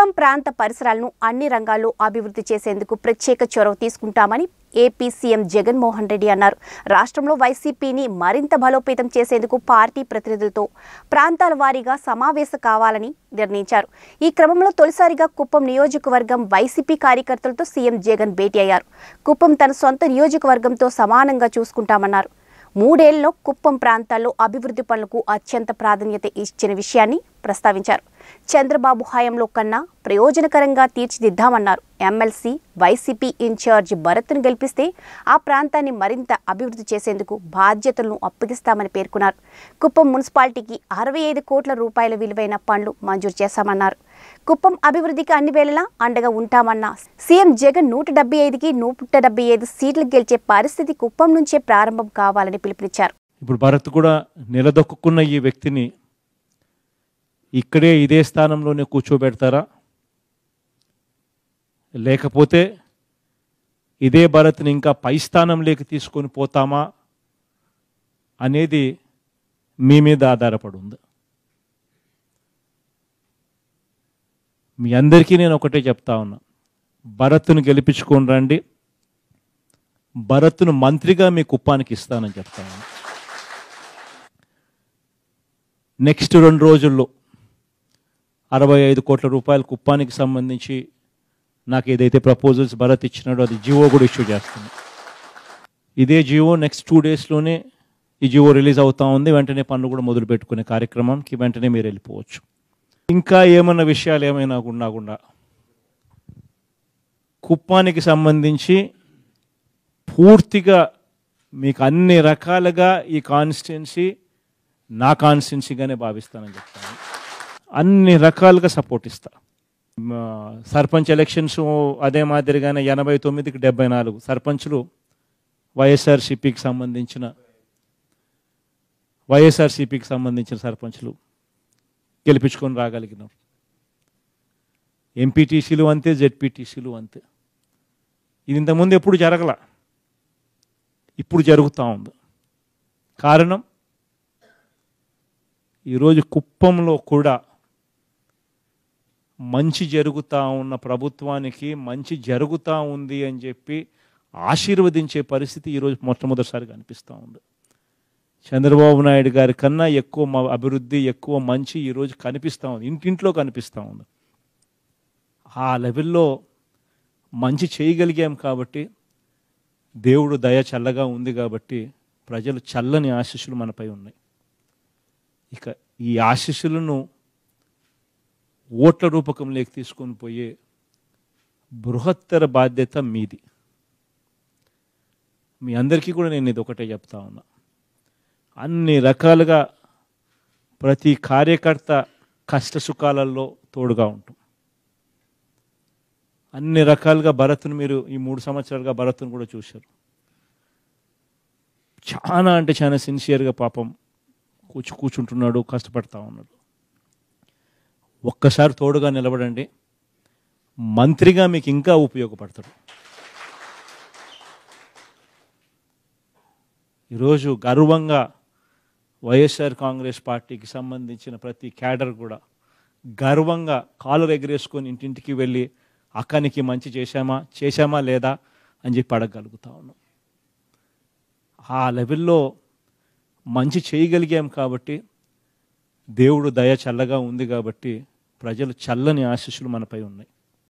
కుప్పం ప్రాంత పరిసరాలను అన్ని రంగాల్లో అభివృద్ధి చేసేందుకు ప్రత్యేక చొరవ తీసుకుంటామని ఏపీ సీఎం జగన్మోహన్ రెడ్డి అన్నారు రాష్ట్రంలో వైసీపీని మరింత బలోపేతం చేసేందుకు పార్టీ ప్రతినిధులతో ప్రాంతాల వారీగా సమావేశం కావాలని నిర్ణయించారు ఈ క్రమంలో తొలిసారిగా కుప్పం నియోజకవర్గం వైసీపీ కార్యకర్తలతో సీఎం జగన్ భేటీ అయ్యారు కుప్పం తన సొంత నియోజకవర్గంతో సమానంగా చూసుకుంటామన్నారు మూడేళ్లలో కుప్పం ప్రాంతాల్లో అభివృద్ధి పనులకు అత్యంత ప్రాధాన్యత ఇచ్చిన విషయాన్ని ప్రస్తావించారు చంద్రబాబు హయాంలో కన్నా ప్రయోజనకరంగా తీర్చిదిద్దామన్నారు ఎమ్మెల్సీ వైసీపీ ఇన్ఛార్జ్ భరత్ను గెలిపిస్తే ఆ ప్రాంతాన్ని మరింత అభివృద్ధి చేసేందుకు బాధ్యతలను అప్పగిస్తామని పేర్కొన్నారు కుప్పం మున్సిపాలిటీకి అరవై ఐదు కోట్ల రూపాయల విలువైన పనులు మంజూరు చేశామన్నారు కుప్పం అభివృద్ధికి అన్ని వేళలా అండగా ఉంటామన్న సీఎం జగన్ నూట డెబ్బై ఐదుకి నూట డెబ్బై ఐదు సీట్లు గెలిచే పరిస్థితి కుప్పం నుంచే ప్రారంభం కావాలని పిలుపునిచ్చారు ఇప్పుడు భరత్ కూడా నిలదొక్కున్న ఈ వ్యక్తిని ఇక్కడే ఇదే స్థానంలోనే కూర్చోబెడతారా లేకపోతే ఇదే భారత్ని ఇంకా పై స్థానంలోకి తీసుకొని పోతామా అనేది మీ మీద ఆధారపడి ఉంది మీ అందరికీ నేను ఒకటే చెప్తా ఉన్నా భరత్ను గెలిపించుకొని రండి భరత్ను మంత్రిగా మీ కుప్పానికి ఇస్తానని చెప్తా ఉన్నా నెక్స్ట్ రెండు రోజుల్లో అరవై ఐదు కోట్ల రూపాయల కుప్పానికి సంబంధించి నాకు ఏదైతే ప్రపోజల్స్ భరత్ ఇచ్చినాడో అది జివో కూడా ఇష్యూ చేస్తుంది ఇదే జివో నెక్స్ట్ టూ డేస్లోనే ఈ జివో రిలీజ్ అవుతా ఉంది వెంటనే పనులు కూడా మొదలు పెట్టుకునే కార్యక్రమానికి వెంటనే మీరు వెళ్ళిపోవచ్చు ఇంకా ఏమన్నా విషయాలు ఏమైనా ఉండకుండా కుప్పానికి సంబంధించి పూర్తిగా మీకు అన్ని రకాలుగా ఈ కాన్స్టిట్యున్సీ నా కాన్స్టిట్యున్సీగానే భావిస్తానని చెప్తాను అన్ని రకాలుగా సపోర్ట్ ఇస్తా సర్పంచ్ ఎలక్షన్స్ అదే మాదిరిగానే ఎనభై తొమ్మిదికి డెబ్బై నాలుగు సర్పంచ్లు వైఎస్ఆర్సిపికి సంబంధించిన వైఎస్ఆర్సిపికి సంబంధించిన సర్పంచ్లు గెలిపించుకొని రాగలిగినారు ఎంపీటీసీలు అంతే జెడ్పీటీసీలు అంతే ఇది ఇంతకుముందు ఎప్పుడు జరగల ఇప్పుడు జరుగుతూ ఉంది కారణం ఈరోజు కుప్పంలో కూడా మంచి జరుగుతూ ఉన్న ప్రభుత్వానికి మంచి జరుగుతూ ఉంది అని చెప్పి ఆశీర్వదించే పరిస్థితి ఈరోజు మొట్టమొదటిసారి కనిపిస్తూ ఉంది చంద్రబాబు నాయుడు గారి కన్నా ఎక్కువ అభివృద్ధి ఎక్కువ మంచి ఈరోజు కనిపిస్తూ ఉంది ఇంటింట్లో కనిపిస్తూ ఉంది ఆ లెవెల్లో మంచి చేయగలిగాం కాబట్టి దేవుడు దయ చల్లగా ఉంది కాబట్టి ప్రజలు చల్లని ఆశీస్సులు మనపై ఉన్నాయి ఇక ఈ ఆశీస్సులను ఓట్ల రూపకంలోకి తీసుకొని పోయే బృహత్తర బాధ్యత మీది మీ అందరికీ కూడా నేను ఇది ఒకటే చెప్తా ఉన్నా అన్ని రకాలుగా ప్రతి కార్యకర్త కష్ట సుఖాలలో తోడుగా ఉంటాం అన్ని రకాలుగా భరత్ను మీరు ఈ మూడు సంవత్సరాలుగా భరత్ను కూడా చూశారు చాలా అంటే చాలా సిన్సియర్గా పాపం కూర్చు కూర్చుంటున్నాడు కష్టపడతా ఉన్నాడు ఒక్కసారి తోడుగా నిలబడండి మంత్రిగా మీకు ఇంకా ఉపయోగపడతాడు ఈరోజు గర్వంగా వైఎస్ఆర్ కాంగ్రెస్ పార్టీకి సంబంధించిన ప్రతి క్యాడర్ కూడా గర్వంగా కాలర్ ఎగరేసుకొని ఇంటింటికి వెళ్ళి అక్కనికి మంచి చేశామా చేశామా లేదా అని చెప్పి అడగగలుగుతా ఉన్నాం ఆ లెవెల్లో మంచి చేయగలిగాం కాబట్టి దేవుడు దయ చల్లగా ఉంది కాబట్టి ప్రజలు చల్లని ఆశీస్సులు మనపై ఉన్నాయి